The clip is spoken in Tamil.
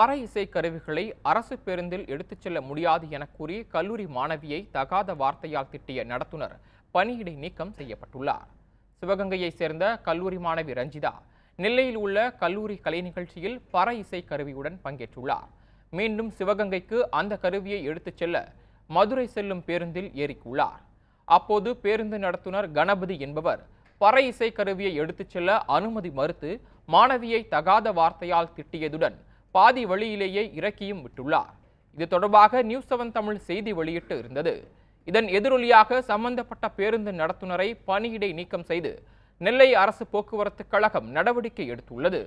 பற இசை கருவிகளை அரசு பேருந்தில் எடுத்துச் செல்ல முடியாது என கூறி கல்லூரி மாணவியை தகாத வார்த்தையால் திட்டிய நடத்துனர் பணியிடை நீக்கம் செய்யப்பட்டுள்ளார் சிவகங்கையைச் சேர்ந்த கல்லூரி மாணவி ரஞ்சிதா நெல்லையில் உள்ள கல்லூரி கலை நிகழ்ச்சியில் பற இசை கருவியுடன் பங்கேற்றுள்ளார் மீண்டும் சிவகங்கைக்கு அந்த கருவியை எடுத்துச் செல்ல மதுரை செல்லும் பேருந்தில் ஏறிக்குள்ளார் அப்போது பேருந்து நடத்துனர் கணபதி என்பவர் பற இசை கருவியை எடுத்துச் செல்ல அனுமதி மறுத்து மாணவியை தகாத வார்த்தையால் திட்டியதுடன் பாதி வழியிலேயே இறக்கியும் விட்டுள்ளார் இது தொடர்பாக நியூஸ் செவன் தமிழ் செய்தி வெளியிட்டு இருந்தது இதன் எதிரொலியாக சம்பந்தப்பட்ட பேருந்து நடத்துனரை பணியிடை நீக்கம் செய்து நெல்லை அரசு போக்குவரத்து கழகம் நடவடிக்கை எடுத்துள்ளது